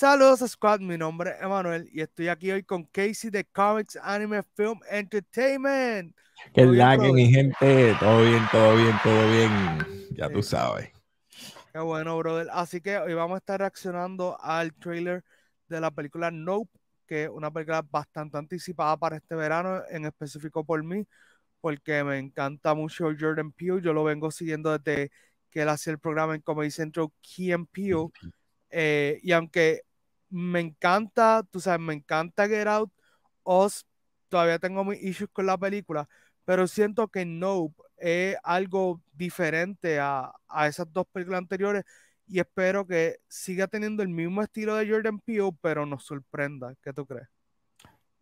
Saludos Squad, mi nombre es Emanuel y estoy aquí hoy con Casey de Comics Anime Film Entertainment. Que la mi gente, todo bien, todo bien, todo bien, ya tú sabes. Qué bueno, brother. Así que hoy vamos a estar reaccionando al trailer de la película Nope, que es una película bastante anticipada para este verano, en específico por mí, porque me encanta mucho Jordan Peele. Yo lo vengo siguiendo desde que él hacía el programa en Comedy Central, Key and Peele. Eh, y aunque me encanta, tú sabes, me encanta Get Out, Oz, todavía tengo mis issues con la película, pero siento que Nope es algo diferente a, esas dos películas anteriores y espero que siga teniendo el mismo estilo de Jordan Peele, pero nos sorprenda. ¿Qué tú crees?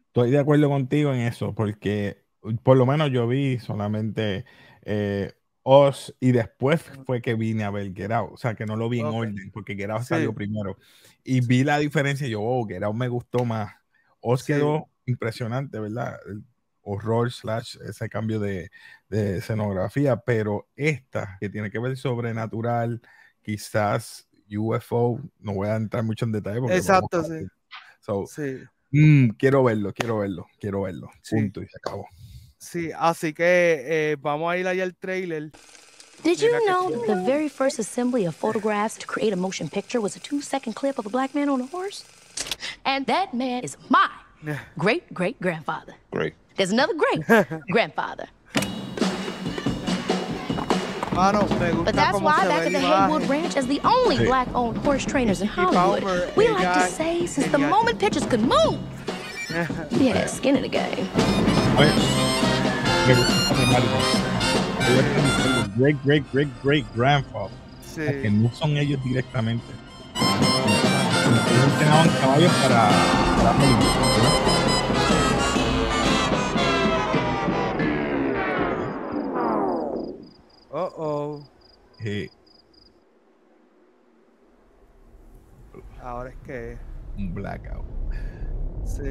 Estoy de acuerdo contigo en eso, porque por lo menos yo vi solamente eh, Oz y después fue que vine a ver Get O sea, que no lo vi en orden porque Get salió primero. Y vi la diferencia y yo, oh, Get me gustó más. Oz quedó impresionante, ¿verdad? El horror slash ese cambio de, escenografía, pero esta que tiene que ver sobrenatural, quizás UFO, no voy a entrar mucho en detalle. Exacto, sí. Mm, quiero verlo, quiero verlo, quiero verlo. Punto y se acabó. Sí, así que eh, vamos a ir al trailer. Did you know the very first assembly of photographs to create a motion picture was a two second clip of a black man on a horse? And that man is my great great grandfather. Great. There's another great grandfather. But that's why back at the Haywood Ranch, as the only black owned horse trainers in Hollywood, we like to say since the moment pictures could move, yeah, skin in the game. Great, great, great, great grandfather. Sí. Que no son ellos directamente. caballos para, para Oh, oh. Sí. Ahora es que. Un blackout. Sí.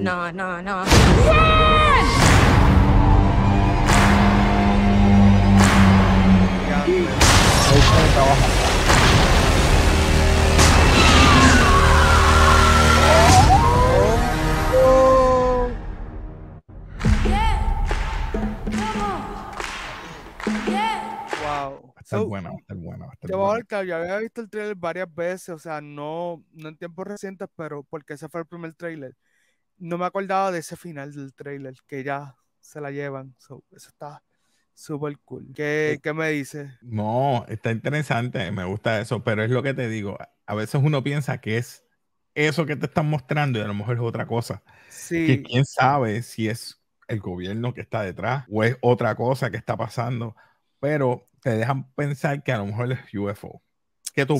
No, no, no. ¡Run! está Va a estar bueno. ¡Wow! va a estar bueno, Va a estar yo había visto el trailer varias veces, o sea, no, no en tiempos recientes, pero porque ese fue el primer trailer no me acordaba de ese final del trailer, que ya se la llevan. eso está súper cool. ¿Qué, eh, me dices? No, está interesante, me gusta eso, pero es lo que te digo. A veces uno piensa que es eso que te están mostrando y a lo mejor es otra cosa. Sí. quién sabe si es el gobierno que está detrás o es otra cosa que está pasando, pero te dejan pensar que a lo mejor es UFO.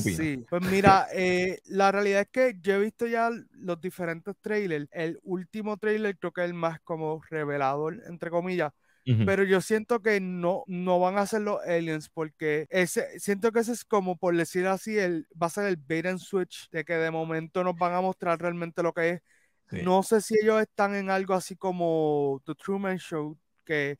Sí, pues mira, eh, la realidad es que yo he visto ya los diferentes trailers. El último trailer creo que es el más como revelador, entre comillas. Pero yo siento que no, no van a ser los aliens porque ese, siento que ese es como, por decir así, el, va a ser el bait and switch de que de momento nos van a mostrar realmente lo que es. No sé si ellos están en algo así como The Truman Show, que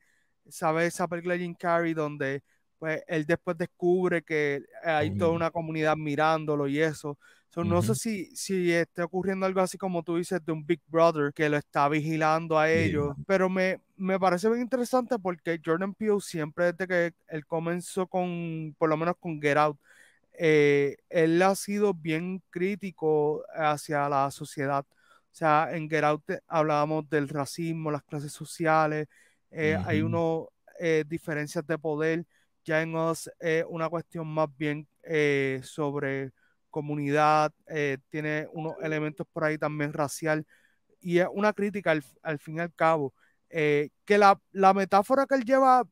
sabes, esa película Carry, donde pues él después descubre que hay toda una comunidad mirándolo y eso. no sé si, si esté ocurriendo algo así como tú dices de un Big Brother que lo está vigilando a ellos, pero me, me parece bien interesante porque Jordan Peele siempre desde que él comenzó con, por lo menos con Get Out, eh, él ha sido bien crítico hacia la sociedad. O sea, en Get Out hablábamos del racismo, las clases sociales, eh, hay unos eh, diferencias de poder. Ya en Oz es una cuestión más bien eh, sobre comunidad, eh, tiene unos elementos por ahí también racial y es una crítica al, fin y al cabo. Eh, que la, metáfora que él lleva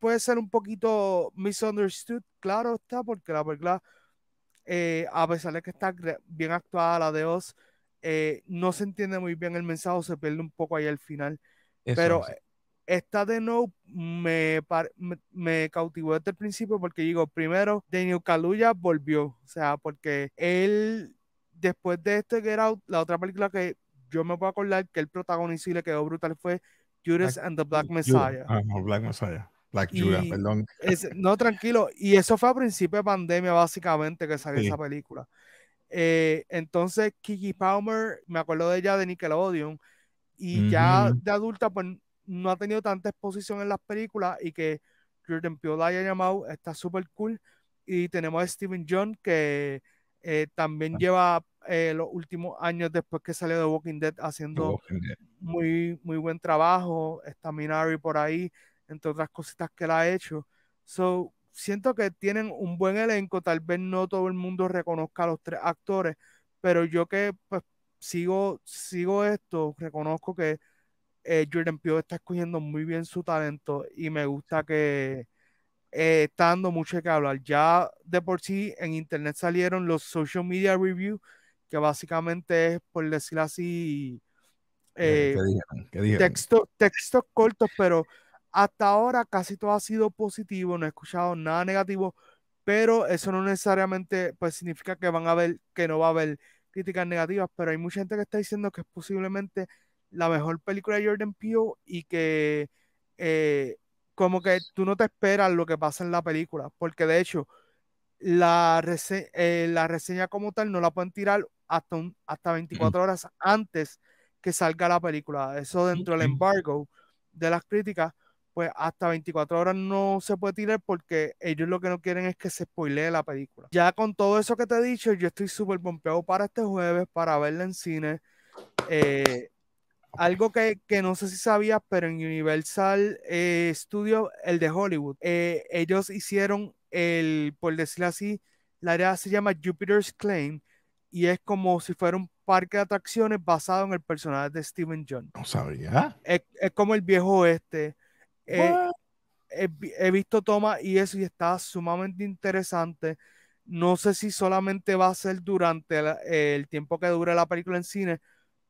puede ser un poquito misunderstood, claro está, porque la verdad, a pesar de que está bien actuada la de Oz, no se entiende muy bien el mensaje, se pierde un poco ahí al final. pero esta de No me, cautivó desde el principio porque digo, primero, New Caluya volvió, o sea, porque él, después de este Get Out, la otra película que yo me puedo acordar que el protagonizó y le quedó brutal fue Judas and the Black Messiah. Ah, Black Messiah. Black Judas, perdón. no, tranquilo. Y eso fue a principio de pandemia, básicamente, que salió esa película. Eh, entonces, Kiki Palmer, me acuerdo de ella de Nickelodeon, y ya de adulta, pues no ha tenido tanta exposición en las películas y que Jordan Peele la haya llamado está súper cool. Y tenemos a Steven John que eh, también ah. lleva eh, los últimos años después que salió de Walking Dead haciendo Muy, muy buen trabajo. Está Minari por ahí, entre otras cositas que él ha hecho. So, siento que tienen un buen elenco. Tal vez no todo el mundo reconozca a los tres actores, pero yo que pues, sigo, sigo esto, reconozco que eh, Jordan Pio está escogiendo muy bien su talento y me gusta que eh, está dando mucho que hablar. Ya de por sí en internet salieron los social media reviews, que básicamente es, por decir así, eh, Texto, textos cortos, pero hasta ahora casi todo ha sido positivo, no he escuchado nada negativo, pero eso no necesariamente pues, significa que van a ver, que no va a haber críticas negativas, pero hay mucha gente que está diciendo que es posiblemente la mejor película de Jordan Peele y que eh, como que tú no te esperas lo que pasa en la película, porque de hecho la, eh, la reseña como tal no la pueden tirar hasta, hasta 24 horas antes que salga la película. Eso dentro del embargo de las críticas, pues hasta 24 horas no se puede tirar porque ellos lo que no quieren es que se spoilee la película. Ya con todo eso que te he dicho, yo estoy súper bombeado para este jueves, para verla en cine. Eh, algo que, no sé si sabías, pero en Universal estudio eh, Studios, el de Hollywood, eh, ellos hicieron el, por decirlo así, la área se llama Jupiter's Claim y es como si fuera un parque de atracciones basado en el personaje de Steven John. No sabía. Es, como el viejo este. he, visto toma y eso y está sumamente interesante. No sé si solamente va a ser durante el, tiempo que dura la película en cine,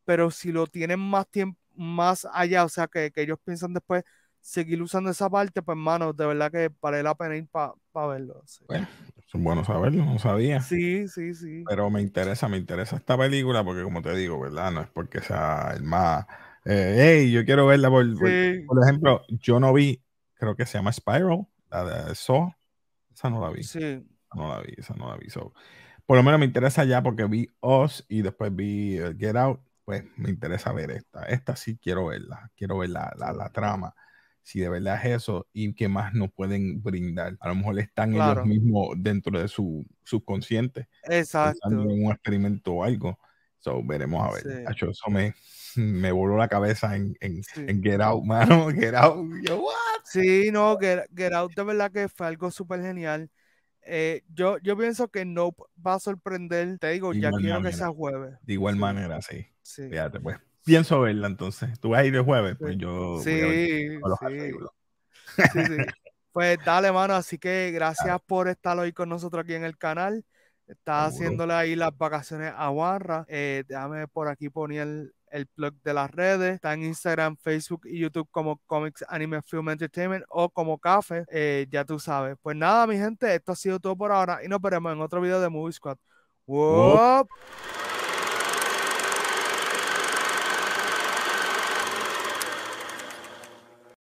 pero si lo tienen más tiempo, más allá, o sea, que, que ellos piensan después seguir usando esa parte, pues hermano, de verdad que vale la pena ir para verlo. Bueno, es bueno saberlo, no sabía. Sí, sí, sí. Pero me interesa, me interesa esta película porque como te digo, ¿verdad? No es porque sea el más... Eh, hey, yo quiero verla por, por, ejemplo, yo no vi, creo que se llama Spiral, la de Saw, esa no la vi. Sí. no la vi, esa no la vi. por lo menos me interesa ya porque vi Oz y después vi eh, Get Out pues me interesa ver esta. Esta sí quiero verla, quiero ver la, trama si de verdad es eso y qué más nos pueden brindar. A lo mejor están ellos mismos dentro de su subconsciente. Exacto. Están en un experimento o algo. So, veremos a ver. eso me, me voló la cabeza en, en, Get Out, mano. Get Out. Yo, what? Sí, no, Get, Get Out de verdad que fue algo súper genial. Eh, yo, yo pienso que no va a sorprender, te digo, ya quiero que sea jueves. De igual manera, sí. Fíjate, pues. Pienso verla entonces. Tú vas a ir el jueves, pues yo. Sí, Pues dale, mano. Así que gracias por estar hoy con nosotros aquí en el canal. Está haciéndole ahí las vacaciones a Warra. Eh, déjame por aquí poner el blog de las redes, está en Instagram, Facebook y YouTube como Comics Anime Film Entertainment o como Cafe, eh, ya tú sabes. Pues nada, mi gente, esto ha sido todo por ahora y nos veremos en otro video de Movie Squad.